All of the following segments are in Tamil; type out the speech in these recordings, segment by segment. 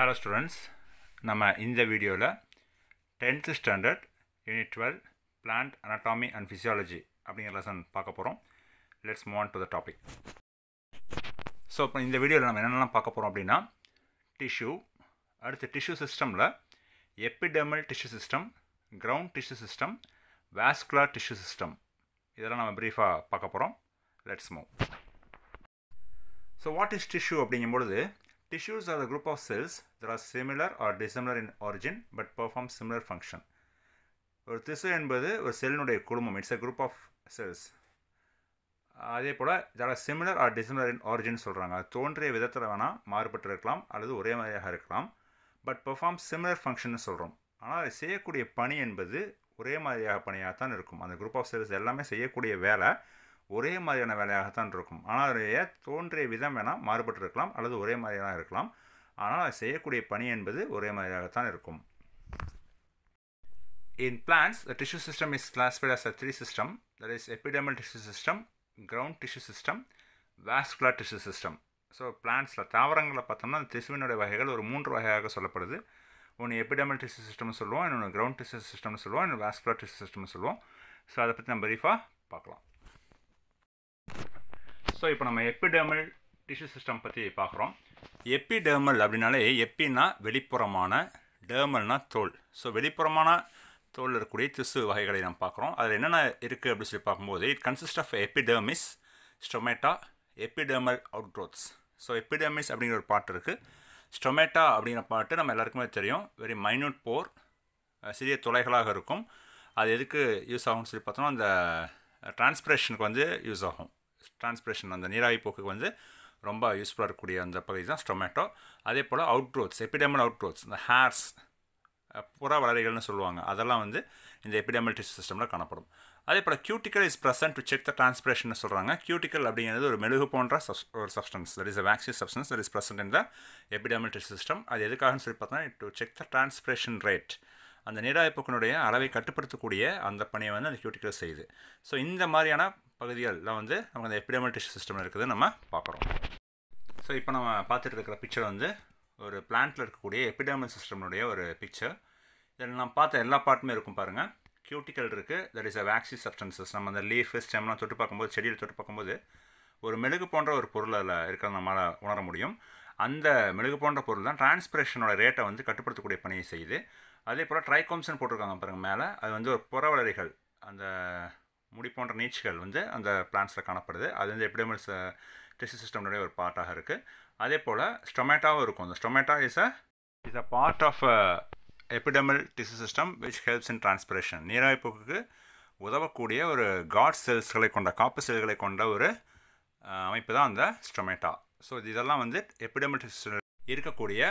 ஹலோ ஸ்டூடெண்ட்ஸ் நம்ம இந்த வீடியோவில் tenth standard unit twelve plant anatomy and physiology அப்படிங்கிற லெசன் பார்க்க போகிறோம் let's move to the topic so இப்போ இந்த வீடியோவில் நம்ம என்னென்னலாம் பார்க்க போகிறோம் அப்படின்னா டிஷ்யூ அடுத்து டிஷ்யூ சிஸ்டமில் epidermal tissue system ground tissue system vascular tissue system இதெல்லாம் நம்ம ப்ரீஃபாக பார்க்க போகிறோம் let's move so what is tissue அப்படிங்கும்பொழுது Tissues are the group of cells that are similar or dissimilar in origin but perform similar function. ஒரு திசு என்பது ஒரு செல்லினுடைய குழுமம் it's a group of cells அதே போல் ஜால similar or dissimilar in origin சொல்கிறாங்க அது தோன்றிய விதத்தில் வேணால் மாறுபட்டு இருக்கலாம் அல்லது ஒரே மாதிரியாக இருக்கலாம் பட் பெர்ஃபார்ம் சிமிலர் ஃபங்க்ஷன் சொல்கிறோம் ஆனால் செய்யக்கூடிய பணி என்பது ஒரே மாதிரியாக பணியாக தான் இருக்கும் அந்த குரூப் ஆஃப் செல்ஸ் எல்லாமே செய்யக்கூடிய வேலை ஒரே மாதிரியான வேலையாகத்தான் இருக்கும் ஆனால் அதனுடைய தோன்றிய விதம் வேணால் மாறுபட்டிருக்கலாம் அல்லது ஒரே மாதிரியான இருக்கலாம் ஆனால் அதை செய்யக்கூடிய பணி என்பது ஒரே மாதிரியாகத்தான் இருக்கும் in plants the tissue system is classified as a three system that is epidermal tissue system, ground tissue system, vascular tissue system so பிளான்ஸில் தாவரங்களை பார்த்தோம்னா அந்த திசுவினுடைய வகைகள் ஒரு மூன்று வகையாக சொல்லப்படுது ஒன்று எபிடமல் டிஷ்யூ சிஸ்டம்னு சொல்லுவோம் இன்னொன்று கிரவுண்ட் டிஷ்யூ சிஸ்டம்னு சொல்லுவோம் இன்னொன்று வாஸ்குலர் டிஷ்யூ சிஸ்டம்னு சொல்லுவோம் ஸோ அதை பற்றி நம்ம பிரீஃபாக பார்க்கலாம் ஸோ இப்போ நம்ம எப்பிடெர்மல் டிஷ்யூ சிஸ்டம் பற்றி பார்க்குறோம் எப்பிடெர்மல் அப்படின்னாலே எப்பின்னா வெளிப்புறமான டேர்மல்னால் தோல் ஸோ வெளிப்புறமான தோல் இருக்கக்கூடிய திசு வகைகளை நம்ம பார்க்குறோம் அதில் என்னென்ன இருக்குது அப்படின்னு சொல்லி பார்க்கும்போது it consist of epidermis stomata epidermal outgrowths so epidermis அப்படிங்கிற ஒரு பாட்டு இருக்குது ஸ்டொமேட்டா அப்படிங்கிற பாட்டு நம்ம எல்லாருக்குமே தெரியும் வெரி மைன்யூட் போர் சிறிய துளைகளாக இருக்கும் அது எதுக்கு யூஸ் ஆகும்னு சொல்லி பார்த்தோம்னா அந்த டிரான்ஸ்பிரேஷனுக்கு வந்து யூஸ் ஆகும் டிரான்ஸ்பிரேஷன் அந்த நீராவி போக்குக்கு வந்து ரொம்ப யூஸ்ஃபுல்லாக இருக்கக்கூடிய அந்த பகுதி தான் ஸ்டொமேட்டோ அதே போல் அவுட் க்ரோத்ஸ் எபிடமல் அவுட் இந்த ஹேர்ஸ் புற வளரிகள்னு சொல்லுவாங்க அதெல்லாம் வந்து இந்த எபிடமல் டிஷ்யூ சிஸ்டமில் காணப்படும் அதே போல் cuticle is present to check the transpiration சொல்கிறாங்க கியூட்டிக்கல் அப்படிங்கிறது ஒரு மெழுகு போன்ற சப் ஒரு substance that is a waxy substance that is present in the epidermal system அது எதுக்காகனு சொல்லி பார்த்தோம்னா to check the transpiration rate அந்த நீராய்ப்புக்கனுடைய அளவை கட்டுப்படுத்தக்கூடிய அந்த பணியை வந்து அந்த கியூட்டிக்கல் செய்யுது ஸோ இந்த மாதிரியான பகுதிகள்லாம் வந்து நமக்கு அந்த எபிடமெட்ரிஷன் சிஸ்டம் இருக்குது நம்ம பார்க்குறோம் ஸோ இப்போ நம்ம பார்த்துட்டு இருக்கிற பிக்சர் வந்து ஒரு பிளான்ட்டில் இருக்கக்கூடிய எபிடமல் சிஸ்டம்னுடைய ஒரு பிக்சர் இதில் நான் பார்த்த எல்லா பார்ட்டுமே இருக்கும் பாருங்கள் கியூட்டிக்கல் இருக்குது that is a waxy substances நம்ம அந்த லீஃப் ஸ்டெம்லாம் தொட்டு பார்க்கும்போது செடியில் தொட்டு பார்க்கும்போது ஒரு மெழுகு போன்ற ஒரு பொருள் அதில் இருக்கிறத நம்மளால் உணர முடியும் அந்த மெழுகு போன்ற பொருள் தான் டிரான்ஸ்பிரேஷனோட ரேட்டை வந்து கட்டுப்படுத்தக்கூடிய பணியை செய்யுது அதே போல் ட்ரைகோம்ஸ்னு போட்டிருக்காங்க பாருங்கள் மேலே அது வந்து ஒரு வளரிகள் அந்த முடி போன்ற நீச்சுகள் வந்து அந்த பிளான்ஸில் காணப்படுது அது வந்து எபிடமில்ஸ் டெஸ்ட் சிஸ்டம்னுடைய ஒரு பார்ட்டாக இருக்குது அதே போல் ஸ்டொமேட்டாவும் இருக்கும் அந்த stomata is a is a part of a epidermal tissue system which helps in transpiration நீராய்ப்புக்கு உதவக்கூடிய ஒரு காட் செல்ஸ்களை கொண்ட காப்பு செல்களை கொண்ட ஒரு அமைப்பு தான் அந்த ஸ்டொமேட்டா ஸோ இதெல்லாம் வந்து எபிடமில் இருக்கக்கூடிய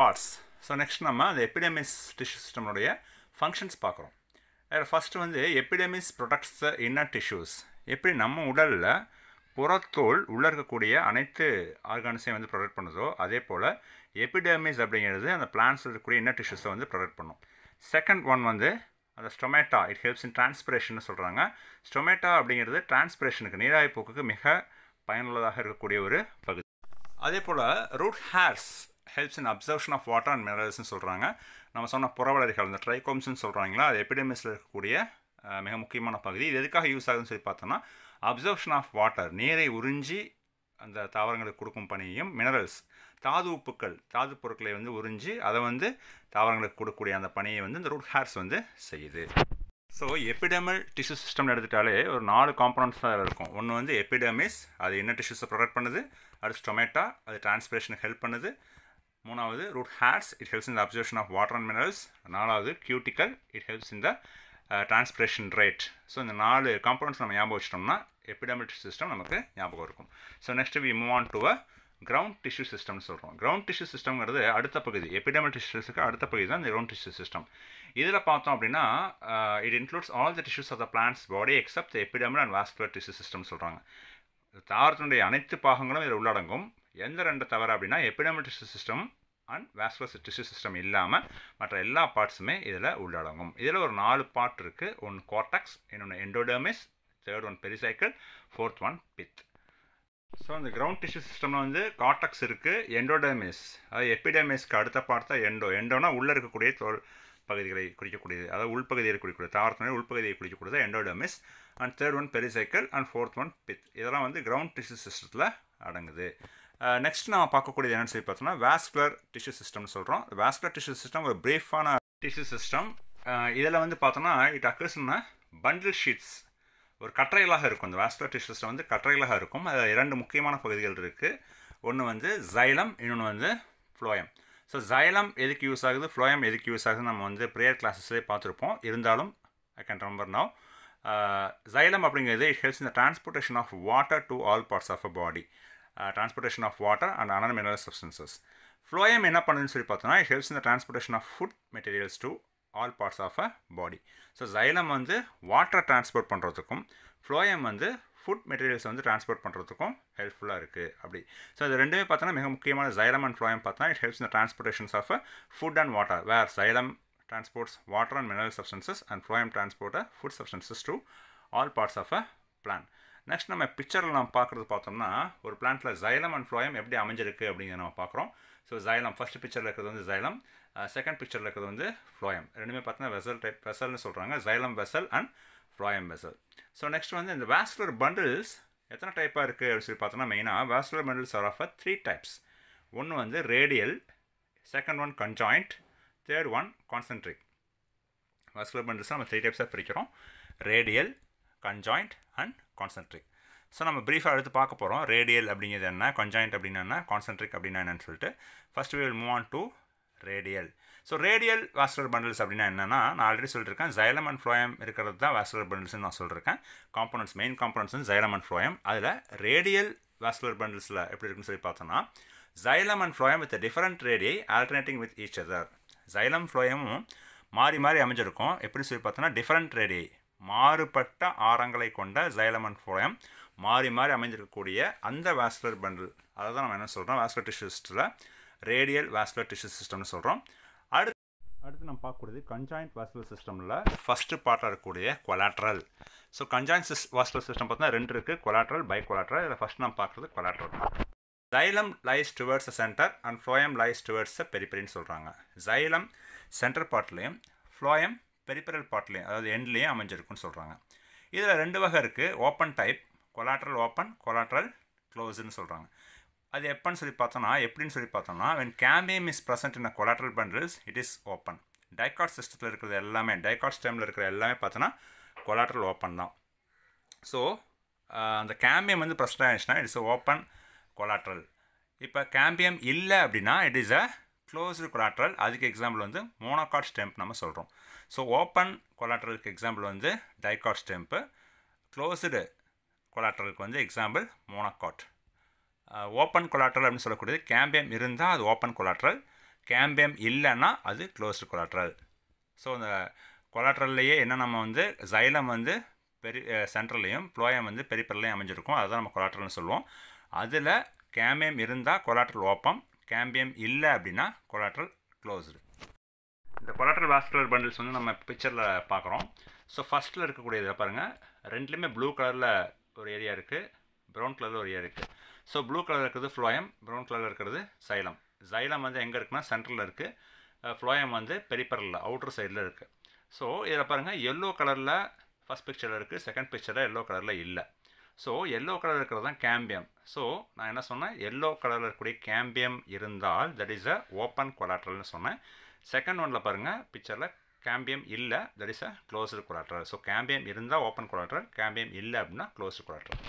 பார்ட்ஸ் ஸோ நெக்ஸ்ட் நம்ம அந்த எபிடமிஸ் டிஷ்யூ சிஸ்டம்னுடைய ஃபங்க்ஷன்ஸ் பார்க்குறோம் அதில் ஃபஸ்ட்டு வந்து epidermis products the inner tissues எப்படி நம்ம உடலில் புறத்தோல் உள்ளே இருக்கக்கூடிய அனைத்து ஆர்கானிஸையும் வந்து ப்ரொடக்ட் பண்ணுதோ அதே போல் எபிடமிஸ் அப்படிங்கிறது அந்த பிளான்ஸ் இருக்கக்கூடிய இன்னர் டிஷ்யூஸை வந்து ப்ரொடக்ட் பண்ணும் செகண்ட் ஒன் வந்து அந்த stomata it helps in transpiration சொல்கிறாங்க ஸ்டொமேட்டா அப்படிங்கிறது டிரான்ஸ்பிரேஷனுக்கு நீராய் மிக பயனுள்ளதாக இருக்கக்கூடிய ஒரு பகுதி அதே போல் root hairs helps in absorption of water and மினரல்ஸ்னு சொல்கிறாங்க நம்ம சொன்ன புறவளரிகள் அந்த ட்ரைகோம்ஸ்னு சொல்கிறாங்களா அது எபிடமிஸில் இருக்கக்கூடிய மிக முக்கியமான பகுதி இது எதுக்காக யூஸ் ஆகுதுன்னு சொல்லி பார்த்தோம்னா அப்சர்வ்ஷன் ஆஃப் வாட்டர் நீரை உறிஞ்சி அந்த தாவரங்களுக்கு கொடுக்கும் பணியும் மினரல்ஸ் தாது உப்புக்கள் தாது பொருட்களை வந்து உறிஞ்சி அதை வந்து தாவரங்களுக்கு கொடுக்கக்கூடிய அந்த பணியை வந்து இந்த ரூட் ஹேர்ஸ் வந்து செய்யுது ஸோ எபிடமல் டிஷ்யூ சிஸ்டம்னு எடுத்துட்டாலே ஒரு நாலு காம்பனண்ட்ஸ் தான் இருக்கும் ஒன்று வந்து எபிடமிஸ் அது என்ன டிஷ்யூஸை ப்ரொடக்ட் பண்ணுது அடுத்து ஸ்டொமேட்டா அது டிரான்ஸ்பிரேஷனுக்கு ஹெல்ப் பண்ணுது மூணாவது ரூட் ஹேர்ஸ் இட் ஹெல்ப்ஸ் இந்த observation of water and minerals நாலாவது cuticle it helps in the transpiration rate so இந்த நாலு காம்பனண்ட்ஸ் நம்ம ஞாபகம் வச்சிட்டோம்னா எபிடமிக் சிஸ்டம் நமக்கு ஞாபகம் இருக்கும் so next we move on to a ground tissue சிஸ்டம்னு சொல்கிறோம் கிரவுண்ட் டிஷ்யூ சிஸ்டம்ங்கிறது அடுத்த பகுதி எபிடமிக் டிஷ்யூஸுக்கு அடுத்த பகுதி தான் இந்த கிரவுண்ட் டிஷ்யூ சிஸ்டம் இதில் பார்த்தோம் அப்படின்னா it includes all the tissues of the plants body except epidermic and vascular tissue system சொல்கிறாங்க தாரத்தினுடைய அனைத்து பாகங்களும் இதில் உள்ளடங்கும் எந்த ரெண்டு தவறு அப்படின்னா epidermis system and vascular tissue system இல்லாமல் மற்ற எல்லா பார்ட்ஸுமே இதில் உள்ளடங்கும் இதில் ஒரு நாலு பார்ட் இருக்குது ஒன்று கோர்டாக்ஸ் இன்னொன்று endodermis third one pericycle fourth one pith so அந்த கிரவுண்ட் டிஷ்யூ சிஸ்டமில் வந்து காட்டாக்ஸ் இருக்குது எண்டோடர்மிஸ் அதாவது எபிடமிஸ்க்கு அடுத்த பார்ட் எண்டோ எண்டோனா உள்ளே இருக்கக்கூடிய தோல் பகுதிகளை குறிக்கக்கூடியது அதாவது உள்பகுதியை குறிக்கக்கூடியது தாவரத்தினுடைய உள்பகுதியை குறிக்கக்கூடியது endodermis and third one pericycle and fourth one pith இதெல்லாம் வந்து கிரவுண்ட் டிஷ்யூ சிஸ்டத்தில் அடங்குது நெக்ஸ்ட் நம்ம பார்க்கக்கூடியது என்னென்னு சொல்லி பார்த்தோம்னா வேஸ்குலர் டிஷ்யூ சிஸ்டம்னு சொல்கிறோம் வேஸ்குலர் டிஷ்யூ சிஸ்டம் ஒரு பிரீஃபான டிஷ்யூ சிஸ்டம் இதில் வந்து பார்த்தோம்னா இட் அக்கர்ஸ்னா பண்டில் ஷீட்ஸ் ஒரு கற்றைகளாக இருக்கும் இந்த டிஷ்யூ சிஸ்டம் வந்து கற்றைகளாக இருக்கும் அதில் இரண்டு முக்கியமான பகுதிகள் இருக்குது ஒன்று வந்து ஜைலம் இன்னொன்று வந்து ஃப்ளோயம் ஸோ ஜைலம் எதுக்கு யூஸ் ஆகுது ஃப்ளோயம் எதுக்கு யூஸ் ஆகுது நம்ம வந்து ப்ரேயர் கிளாஸஸ்லேயே பார்த்துருப்போம் இருந்தாலும் I can remember now xylem அப்படிங்கிறது இட் ஹெல்ப்ஸ் இந்த transportation of water to all parts of a body transportation of water and other mineral substances phloem என்ன பண்ணுதுன்னு சொல்லி பார்த்தோன்னா இட் ஹெல்ப்ஸ் இந்த transportation of food materials to all parts of a body so xylem வந்து வாட்டரை டிரான்ஸ்போர்ட் பண்ணுறதுக்கும் ஃப்ளோயம் வந்து ஃபுட் மெட்டீரியல்ஸ் வந்து டிரான்ஸ்போர்ட் பண்ணுறதுக்கும் ஹெல்ப்ஃபுல்லாக இருக்குது அப்படி ஸோ இது ரெண்டுமே பார்த்தோன்னா மிக முக்கியமான ஜைலம் அண்ட் ஃப்ளோயம் பார்த்தோன்னா இட் ஹெல்ப்ஸ் இந்த transportations of food and water where xylem transports water and mineral substances and phloem transport food substances to all parts of a plant next நம்ம பிக்சரில் நம்ம பார்க்குறது பார்த்தோம்னா ஒரு பிளான்ட்டில் ஜைலம் அண்ட் ஃப்ளோயம் எப்படி அமைஞ்சிருக்கு அப்படிங்கிறத நம்ம பார்க்குறோம் ஸோ ஜைலம் ஃபஸ்ட் பிக்சரில் இருக்கிறது வந்து ஜைலம் செகண்ட் பிக்சரில் இருக்கிறது வந்து ஃப்ளோயம் ரெண்டுமே பார்த்தீங்கன்னா வெசல் டைப் வெசல்னு சொல்கிறாங்க xylem vessel and phloem vessel so next வந்து இந்த வேஸ்குலர் பண்டில்ஸ் எத்தனை டைப்பாக இருக்குது அப்படின்னு சொல்லி பார்த்தோன்னா மெயினாக vascular bundles are of three types ஒன்று வந்து radial second one conjoint third one concentric vascular bundles நம்ம த்ரீ டைப்ஸாக பிரிக்கிறோம் radial conjoint and concentric so நம்ம ப்ரீஃபாக எடுத்து பார்க்க போகிறோம் ரேடியல் அப்படிங்கிறது என்ன கன்ஜாயின்ட் அப்படின்னா கான்சென்ட்ரிக் அப்படின்னா என்னன்னு சொல்லிட்டு first will move on to radial so radial vascular bundles அப்படின்னா என்னென்னா நான் ஆல்ரெடி சொல்லியிருக்கேன் ஜைலம் அண்ட் ஃப்ளோயம் இருக்கிறது தான் வாஸ்டர் பண்டில்ஸ்னு நான் சொல்லியிருக்கேன் components main components xylem and phloem அதில் ரேடியல் வாஸ்டர் பண்டில்ஸில் எப்படி இருக்குன்னு சொல்லி பார்த்தோன்னா xylem and phloem with different radii alternating with each other xylem ஃப்ளோயமும் மாறி மாறி அமைஞ்சிருக்கும் எப்படி சொல்லி பார்த்தோன்னா டிஃபரெண்ட் ரேடியை மாறுபட்ட ஆரங்களை கொண்ட ஜைலமன் ஃபோயம் மாறி மாறி அமைஞ்சிருக்கக்கூடிய அந்த வேஸ்குலர் பண்டில் அதை தான் நம்ம என்ன சொல்கிறோம் வேஸ்குலர் டிஷ்யூ சிஸ்டத்தில் ரேடியல் வேஸ்குலர் டிஷ்யூ சிஸ்டம்னு சொல்கிறோம் அடுத்து அடுத்து நம்ம பார்க்கக்கூடியது கன்ஜாயின்ட் வாஸ்குலர் சிஸ்டமில் ஃபஸ்ட்டு பார்ட்டாக இருக்கக்கூடிய கொலாட்ரல் ஸோ கன்ஜாயின் சிஸ் வாஸ்குலர் சிஸ்டம் பார்த்தீங்கன்னா ரெண்டு இருக்குது கொலாட்ரல் பை கொலாட்ரல் இதில் ஃபஸ்ட் நம்ம பார்க்குறது collateral xylem lies towards centre and phloem lies towards பெரிப்பெரின்னு சொல்கிறாங்க ஜைலம் சென்டர் பார்ட்லேயும் ஃப்ளோயம் பெரிப்பரல் பாட்லேயும் அதாவது எண்ட்லேயும் அமைஞ்சிருக்குன்னு சொல்கிறாங்க இதில் ரெண்டு வகை இருக்குது open type collateral open collateral க்ளோஸுன்னு சொல்கிறாங்க அது எப்போன்னு சொல்லி பார்த்தோம்னா எப்படின்னு சொல்லி பார்த்தோம்னா when cambium is present in a collateral bundles it is open dicot சிஸ்டத்தில் இருக்கிறது எல்லாமே டைகாட் ஸ்டேமில் இருக்கிற எல்லாமே பார்த்தோன்னா கொலாட்ரல் ஓப்பன் தான் ஸோ அந்த கேம்பியம் வந்து ப்ரெசன்ட் ஆகிடுச்சுன்னா இட்ஸ் ஓப்பன் கொலாட்ரல் இப்போ கேம்பியம் இல்லை அப்படின்னா it is a closed collateral அதுக்கு எக்ஸாம்பிள் வந்து மோனோகாட் ஸ்டெம்ப் நம்ம சொல்கிறோம் ஸோ ஓப்பன் கொலாட்ரலுக்கு எக்ஸாம்பிள் வந்து டைகாட் ஸ்டெம்ப்பு க்ளோஸ்டு கொலாட்ரலுக்கு வந்து எக்ஸாம்பிள் மோனோகாட் ஓப்பன் கொலாட்ரல் அப்படின்னு சொல்லக்கூடியது கேம்பியம் இருந்தால் அது ஓப்பன் கொலாட்ரல் கேம்பியம் இல்லைன்னா அது க்ளோஸ்டு கொலாட்ரல் ஸோ அந்த கொலாட்ரல்லையே என்ன நம்ம வந்து ஜைலம் வந்து பெரி சென்ட்ரல்லையும் ப்ளோயம் வந்து பெரிப்பரலையும் அமைஞ்சிருக்கும் அதுதான் நம்ம கொலாட்ரல்னு சொல்லுவோம் அதில் கேமியம் இருந்தால் கொலாட்ரல் ஓப்பம் கேம்பியம் இல்லை அப்படின்னா கொலாட்ரல் க்ளோஸ்டு இந்த கொலாட்ரல் வாஸ்குலர் பண்டில்ஸ் வந்து நம்ம பிக்சரில் பார்க்குறோம் ஸோ ஃபஸ்ட்டில் இருக்கக்கூடியதில் பாருங்கள் ரெண்டுலேயுமே ப்ளூ கலரில் ஒரு ஏரியா இருக்குது ப்ரௌன் கலரில் ஒரு ஏரியா இருக்குது ஸோ ப்ளூ கலர் இருக்கிறது ஃப்ளோயம் ப்ரௌன் கலரில் இருக்கிறது சைலம் சைலம் வந்து எங்கே இருக்குன்னா சென்ட்ரலில் இருக்குது ஃப்ளோயம் வந்து பெரிப்பரில் அவுட்டர் சைடில் இருக்குது ஸோ இதில் பாருங்கள் எல்லோ கலரில் ஃபஸ்ட் பிக்சரில் இருக்குது செகண்ட் பிக்சரில் எல்லோ கலரில் இல்லை ஸோ எல்லோ கலரில் இருக்கிறது தான் கேம்பியம் ஸோ நான் என்ன சொன்னேன் எல்லோ கலரில் இருக்கக்கூடிய கேம்பியம் இருந்தால் தட் இஸ் அ ஓப்பன் கொலாட்ரல்னு சொன்னேன் செகண்ட் ஒனில் பாருங்கள் பிக்சரில் கேம்பியம் இல்லை that is a closed collateral so cambium இருந்தால் ஓப்பன் கொலாட்ரல் கேம்பியம் இல்லை அப்படின்னா க்ளோஸ்டு கொலாட்ரல்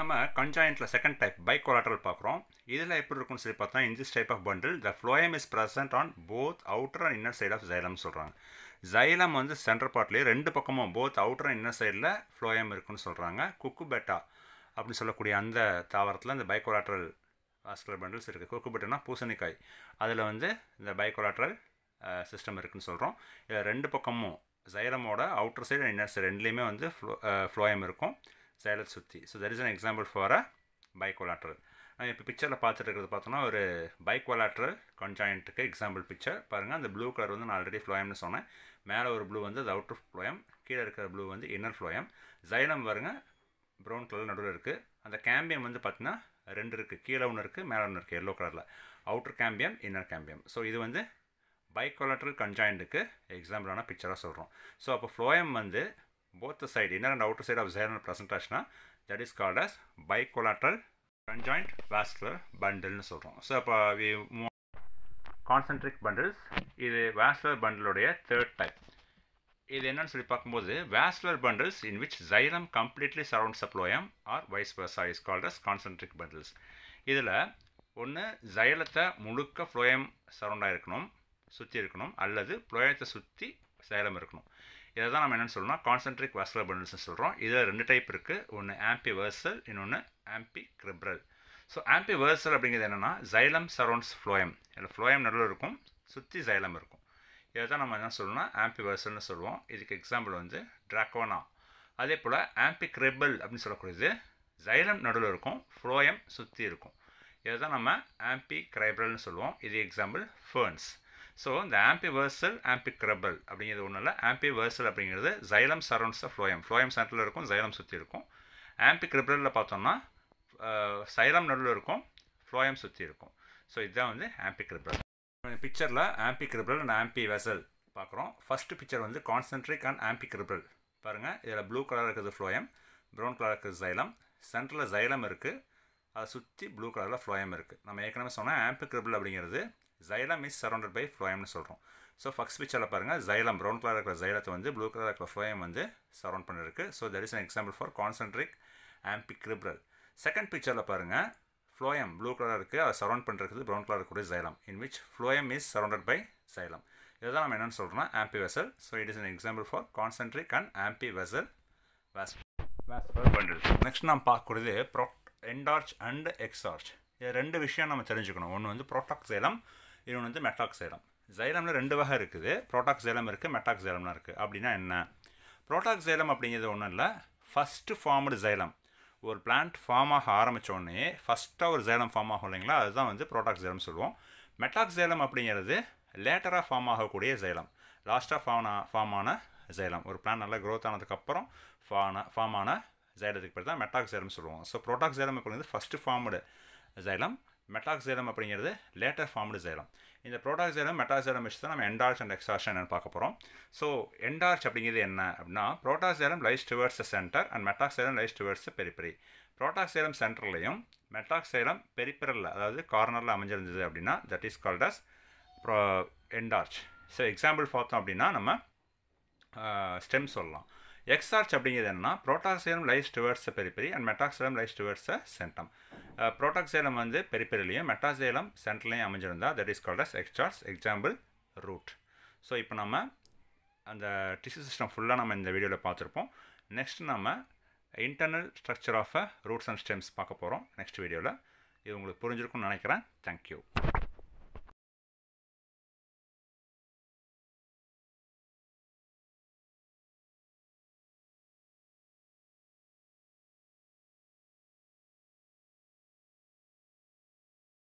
நம்ம கன்ஜாயின்ட்டில் செகண்ட் டைப் பைக் கொலாட்ரல் பார்க்குறோம் இதில் எப்படி இருக்கும்னு சொல்லி பார்த்தா in this type of bundle the phloem is present on both outer and inner side of xylem சொல்கிறாங்க ஜைலம் வந்து சென்டர் பார்ட்லேயே ரெண்டு பக்கமும் போத் அவுட்டர் இன்னர் சைடில் ஃப்ளோயம் இருக்குன்னு சொல்கிறாங்க பெட்டா அப்படின்னு சொல்லக்கூடிய அந்த தாவரத்தில் இந்த பைக்கோலாட்ரல் வாஸ்குலர் பண்டில்ஸ் இருக்குது பெட்டனா பூசணிக்காய் அதில் வந்து இந்த பைக்கோலாட்ரல் சிஸ்டம் இருக்குதுன்னு சொல்கிறோம் இதில் ரெண்டு பக்கமும் ஜைலமோட அவுட்டர் சைடு இன்னர் சைடு ரெண்டுலேயுமே வந்து ஃப்ளோ ஃப்ளோயம் இருக்கும் சைலட் சுற்றி so there is an example for a bicollateral இப்போ பிக்சரில் பார்த்துட்டு இருக்கிறது பார்த்தோன்னா ஒரு பைக் வலாட்ரல் கன்ஜாயின்ட்டுக்கு எக்ஸாம்பிள் பிக்சர் பாருங்கள் அந்த ப்ளூ கலர் வந்து நான் ஆல்ரெடி ஃப்ளோயம்னு சொன்னேன் மேலே ஒரு ப்ளூ வந்து அது அவுட்டர் ஃப்ளோயம் கீழே இருக்கிற ப்ளூ வந்து இன்னர் ஃப்ளோயம் ஜைலம் வருங்க ப்ரௌன் கலர் நடுவில் இருக்குது அந்த கேம்பியம் வந்து பார்த்தீங்கன்னா ரெண்டு இருக்குது கீழே ஒன்று இருக்குது மேலே ஒன்று இருக்குது எல்லோ கலரில் outer cambium inner cambium so இது வந்து பைக் கொலாட்ரல் கன்ஜாயிண்ட்டுக்கு எக்ஸாம்பிளான பிக்சராக சொல்கிறோம் ஸோ அப்போ ஃப்ளோயம் வந்து both side inner and outer side of xylem present ஆச்சுன்னா that is called as collateral conjoint vascular பண்டில்னு சொல்கிறோம் ஸோ அப்போ வி கான்சென்ட்ரிக் பண்டில்ஸ் இது வேஸ்குலர் பண்டிலுடைய தேர்ட் டைப் இது என்னன்னு சொல்லி பார்க்கும்போது vascular bundles in which xylem completely surrounds phloem or vice versa is called as concentric bundles இதில் ஒன்று ஜைலத்தை முழுக்க ஃப்ளோயம் சரவுண்டாக இருக்கணும் சுற்றி இருக்கணும் அல்லது ஃப்ளோயத்தை சுற்றி சைலம் இருக்கணும் இதை தான் நம்ம என்னென்னு சொல்லணும்னா கான்சென்ட்ரிக் வேஸ்குலர் பண்டில்ஸ்னு சொல்கிறோம் இதில் ரெண்டு டைப் இருக்குது ஒன்று ஆம்பி வேர்சல் இன்னொன்று ஆம்பி கிரிப்ரல் ஸோ ஆம்பி வேர்சல் அப்படிங்கிறது என்னென்னா ஜைலம் சரௌண்ட்ஸ் ஃப்ளோயம் இல்லை ஃப்ளோயம் நடுவில் இருக்கும் சுற்றி ஜைலம் இருக்கும் இதை தான் நம்ம என்ன சொல்லணும்னா ஆம்பி வேர்சல்னு சொல்லுவோம் இதுக்கு எக்ஸாம்பிள் வந்து ட்ராக்கோனா அதே போல் ஆம்பி கிரிபிள் அப்படின்னு சொல்லக்கூடியது ஜைலம் நடுவில் இருக்கும் ஃப்ளோயம் சுற்றி இருக்கும் இதை தான் நம்ம ஆம்பி கிரைபரல்னு சொல்லுவோம் இது எக்ஸாம்பிள் ஃபேர்ன்ஸ் ஸோ இந்த ஆம்பி வேர்சல் ஆம்பி கிரபல் அப்படிங்கிறது ஒன்றும் இல்லை ஆம்பி வேர்சல் அப்படிங்கிறது ஜைலம் சரௌண்ட்ஸ் ஃப்ளோயம் ஃப்ளோயம் சென்டரில் இருக்கும் ஜைலம் சுற்றி இருக்கும் ஆம்பி கிரிபரலில் பார்த்தோம்னா சைலம் நடுவில் இருக்கும் ஃப்ளோயம் சுற்றி இருக்கும் ஸோ இதுதான் வந்து ஆம்பி கிரிபிரல் பிக்சரில் amphicribral and amphivasal பார்க்குறோம் ஃபஸ்ட்டு பிக்சர் வந்து கான்சென்ட்ரிக் அண்ட் ஆம்பி கிரிபிரல் பாருங்கள் இதில் ப்ளூ கலர் இருக்குது ஃப்ளோயம் ப்ரௌன் கலர் இருக்குது சைலம் சென்டரில் சைலம் இருக்குது அதை சுற்றி ப்ளூ கலரில் ஃப்ளோயம் இருக்குது நம்ம ஏற்கனவே சொன்னால் ஆம்பி கிரிபிள் அப்படிங்கிறது ஜைலம் இஸ் சரௌண்டட் பை ஃப்ளோயம்னு சொல்கிறோம் ஸோ ஃபஸ்ட் பிக்சரில் பாருங்கள் ஜைலம் ப்ரௌன் கலர் இருக்கிற ஜைலத்தை வந்து ப்ளூ கலர் இருக்கிற ஃப்ளோயம் வந்து சரௌண்ட் பண்ணியிருக்கு so that is an example for concentric amphicribral second பிக்சரில் பாருங்கள் ஃப்ளோயம் ப்ளூ கலர் இருக்குது அதை சரௌண்ட் பண்ணுறது ப்ரௌன் கலர் இருக்கக்கூடிய xylem in which phloem is surrounded by xylem இதுதான் நம்ம என்னென்னு சொல்கிறோம்னா amphivasal so it is an example for concentric and amphivasal பண்ணுறது நெக்ஸ்ட் நாம் பார்க்கக்கூடியது ப்ரோ என்டார்ச் அண்ட் எக்ஸார்ச் இது ரெண்டு விஷயம் நம்ம தெரிஞ்சுக்கணும் ஒன்று வந்து ப்ரோட்டாக் சைலம் இன்னொன்று வந்து மெட்டாக் சைலம் சைலமில் ரெண்டு வகை இருக்குது ப்ரோட்டாக் சைலம் இருக்குது மெட்டாக் சைலம்லாம் இருக்குது அப்படின்னா என்ன ப்ரோட்டாக் சைலம் அப்படிங்கிறது ஒன்றும் இல்லை ஃபஸ்ட்டு ஃபார்ம்டு சைலம் ஒரு பிளான்ட் ஃபார்ம் ஆக ஆரம்பித்தோடனே ஃபஸ்ட்டாக ஒரு ஜேலம் ஃபார்ம் ஆகும் இல்லைங்களா அதுதான் வந்து ப்ரோட்டாக் ஜேலம் சொல்லுவோம் மெட்டாக் ஜேலம் அப்படிங்கிறது லேட்டராக ஃபார்ம் ஆகக்கூடிய ஜேலம் லாஸ்ட்டாக ஃபார்ம் ஃபார்ம் ஆன ஜெயலம் ஒரு பிளான் நல்லா க்ரோத் ஆனதுக்கப்புறம் ஃபான ஃபார்ம் ஆன ஜைலத்துக்கு பேர் தான் மெட்டாக் ஜேலம் சொல்லுவோம் ஸோ ப்ரோட்டாக் ஜேலம் அப்படிங்கிறது ஃபஸ்ட்டு ஃபார்முடு ஜைலம் மெட்டாக் ஜேலம் அப்படிங்கிறது லேட்டர் ஃபார்ம்டு ஜைலம் இந்த ப்ரோட்டாக்சைடும் மெட்டாக்சைடும் வச்சு தான் நம்ம என்டார்ச் அண்ட் எக்ஸாஷன் பார்க்க போகிறோம் ஸோ என்டார்ச் அப்படிங்கிறது என்ன அப்படின்னா protoxylem lies towards centre and metaxylem lies towards periphery protoxylem சென்டர்லையும் மெட்டாக்சைலம் பெரிப்பரலில் அதாவது கார்னரில் அமைஞ்சிருந்தது அப்படின்னா that is called as pro endarch so example பார்த்தோம் அப்படின்னா நம்ம ஸ்டெம் சொல்லலாம் எக்ஸார்ச் அப்படிங்கிறது என்னன்னா protoxylem lies towards periphery and metaxylem lies towards centre protoxylem வந்து பெரிப்பெரிலையும் மெட்டாசேலம் சென்ட்ரலையும் அமைஞ்சிருந்தா that is called as exarch example root so இப்போ நம்ம அந்த டிஷ்யூ சிஸ்டம் ஃபுல்லாக நம்ம இந்த வீடியோவில் பார்த்துருப்போம் நெக்ஸ்ட் நம்ம internal structure of roots and stems பார்க்க போகிறோம் நெக்ஸ்ட் வீடியோவில் இது உங்களுக்கு புரிஞ்சிருக்கும்னு நினைக்கிறேன் தேங்க்யூ